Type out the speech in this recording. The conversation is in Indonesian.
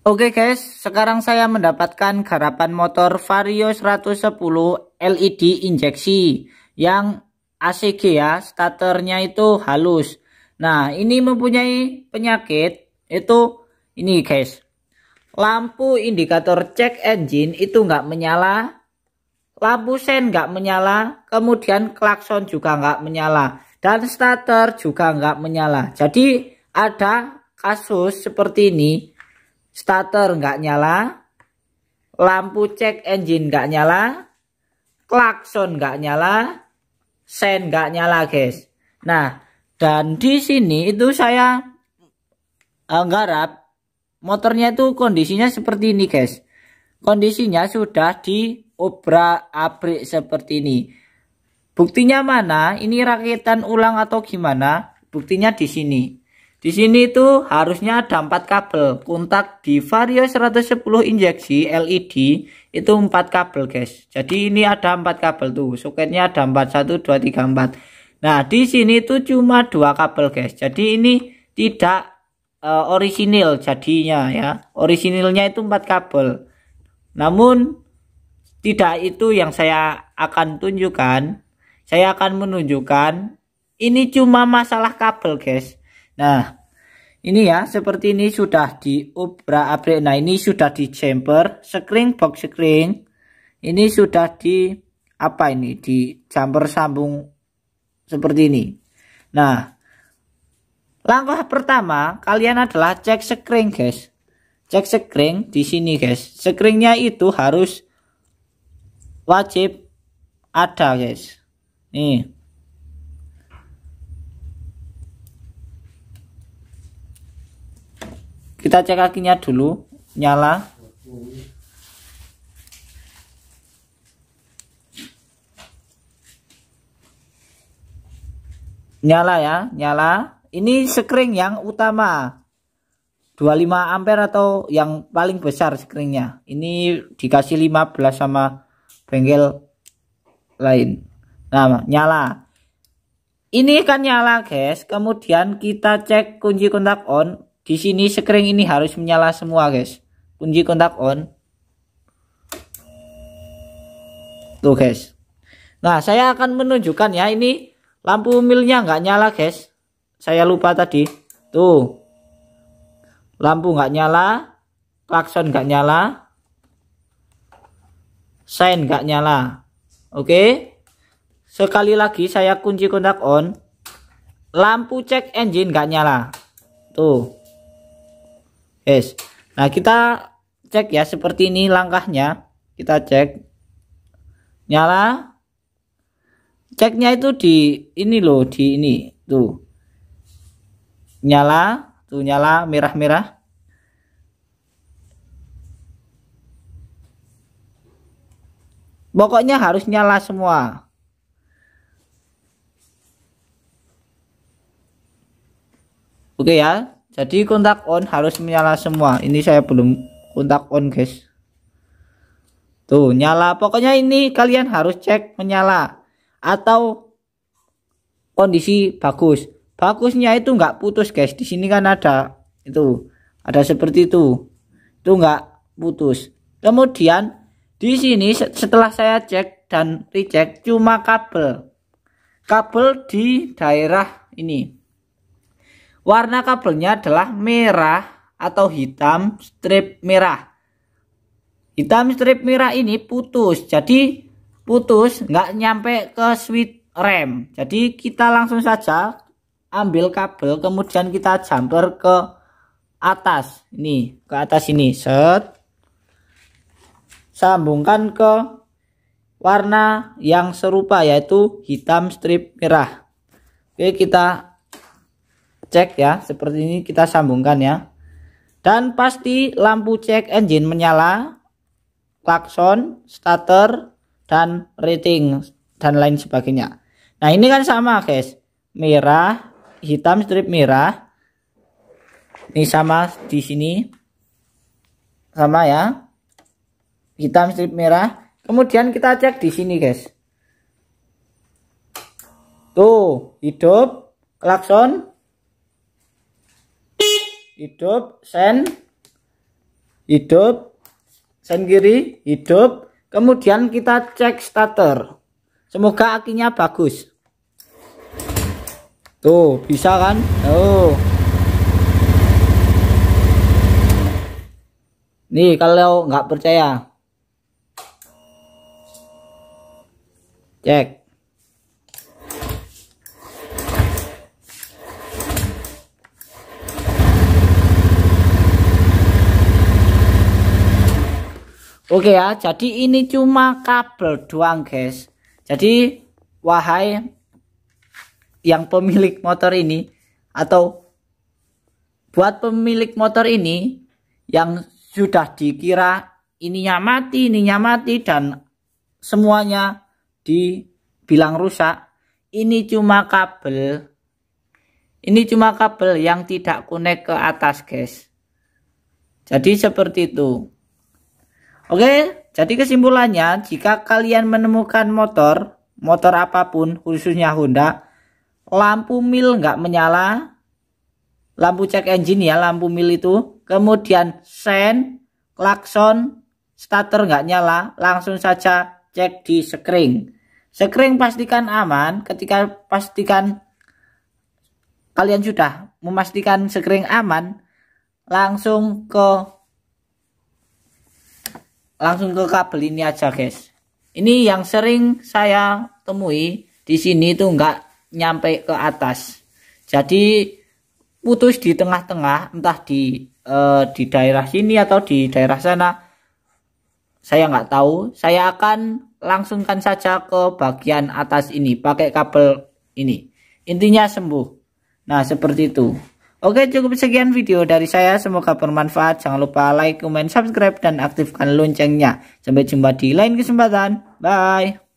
Oke okay guys, sekarang saya mendapatkan garapan motor Vario 110 LED injeksi yang ACG ya, starternya itu halus. Nah, ini mempunyai penyakit itu ini guys. Lampu indikator check engine itu nggak menyala, lampu sen nggak menyala, kemudian klakson juga nggak menyala, dan starter juga nggak menyala. Jadi ada kasus seperti ini starter nggak nyala, lampu cek engine nggak nyala, klakson nggak nyala, sen nggak nyala guys. Nah dan di sini itu saya uh, motornya itu kondisinya seperti ini guys. Kondisinya sudah di diobrak abrik seperti ini. Buktinya mana? Ini rakitan ulang atau gimana? Buktinya di sini. Di sini itu harusnya ada 4 kabel. Kontak di Vario 110 injeksi LED itu 4 kabel, guys. Jadi ini ada 4 kabel tuh. Soketnya ada 4 1 2 3 4. Nah, di sini itu cuma 2 kabel, guys. Jadi ini tidak uh, orisinil jadinya ya. Orisinilnya itu 4 kabel. Namun tidak itu yang saya akan tunjukkan. Saya akan menunjukkan ini cuma masalah kabel, guys. Nah, ini ya seperti ini sudah di upra abrik nah ini sudah di chamber, screen box screen ini sudah di apa ini di chamber sambung seperti ini nah langkah pertama kalian adalah cek screen guys cek screen di sini guys screennya itu harus wajib ada guys nih kita cek kakinya dulu nyala nyala ya nyala ini sekring yang utama 25 ampere atau yang paling besar sekringnya ini dikasih 15 sama bengkel lain nah nyala ini kan nyala guys kemudian kita cek kunci kontak on di sini sekring ini harus menyala semua guys. Kunci kontak on. Tuh guys. Nah saya akan menunjukkan ya ini lampu milnya nggak nyala guys. Saya lupa tadi. Tuh. Lampu nggak nyala. Klakson nggak nyala. Sign nggak nyala. Oke. Sekali lagi saya kunci kontak on. Lampu check engine nggak nyala. Tuh. Guys, nah kita cek ya seperti ini langkahnya. Kita cek nyala. Ceknya itu di ini loh, di ini. Tuh. Nyala, tuh nyala merah-merah. Pokoknya harus nyala semua. Oke ya jadi kontak on harus menyala semua ini saya belum kontak on guys tuh nyala pokoknya ini kalian harus cek menyala atau kondisi bagus bagusnya itu nggak putus guys di sini kan ada itu ada seperti itu itu nggak putus kemudian di sini setelah saya cek dan recheck cuma kabel kabel di daerah ini Warna kabelnya adalah merah atau hitam strip merah. Hitam strip merah ini putus, jadi putus nggak nyampe ke switch rem. Jadi kita langsung saja ambil kabel, kemudian kita jumper ke atas ini, ke atas ini, set. Sambungkan ke warna yang serupa yaitu hitam strip merah. Oke, kita cek ya seperti ini kita sambungkan ya dan pasti lampu cek engine menyala klakson starter dan rating dan lain sebagainya nah ini kan sama guys merah hitam strip merah ini sama di sini sama ya hitam strip merah kemudian kita cek di sini guys tuh hidup klakson hidup sen hidup sen kiri hidup kemudian kita cek starter semoga akinya bagus tuh bisa kan oh nih kalau nggak percaya cek Oke ya, jadi ini cuma kabel doang, guys. Jadi wahai yang pemilik motor ini atau buat pemilik motor ini yang sudah dikira ininya mati, ininya mati dan semuanya dibilang rusak. Ini cuma kabel. Ini cuma kabel yang tidak connect ke atas, guys. Jadi seperti itu. Oke, jadi kesimpulannya jika kalian menemukan motor, motor apapun khususnya Honda, lampu mil nggak menyala, lampu check engine ya, lampu mil itu, kemudian sen, klakson, starter nggak nyala, langsung saja cek di sekring. Sekring pastikan aman, ketika pastikan kalian sudah memastikan sekring aman, langsung ke langsung ke kabel ini aja guys ini yang sering saya temui di sini itu enggak nyampe ke atas jadi putus di tengah-tengah entah di eh, di daerah sini atau di daerah sana saya enggak tahu saya akan langsungkan saja ke bagian atas ini pakai kabel ini intinya sembuh nah seperti itu Oke cukup sekian video dari saya semoga bermanfaat jangan lupa like, comment subscribe dan aktifkan loncengnya sampai jumpa di lain kesempatan bye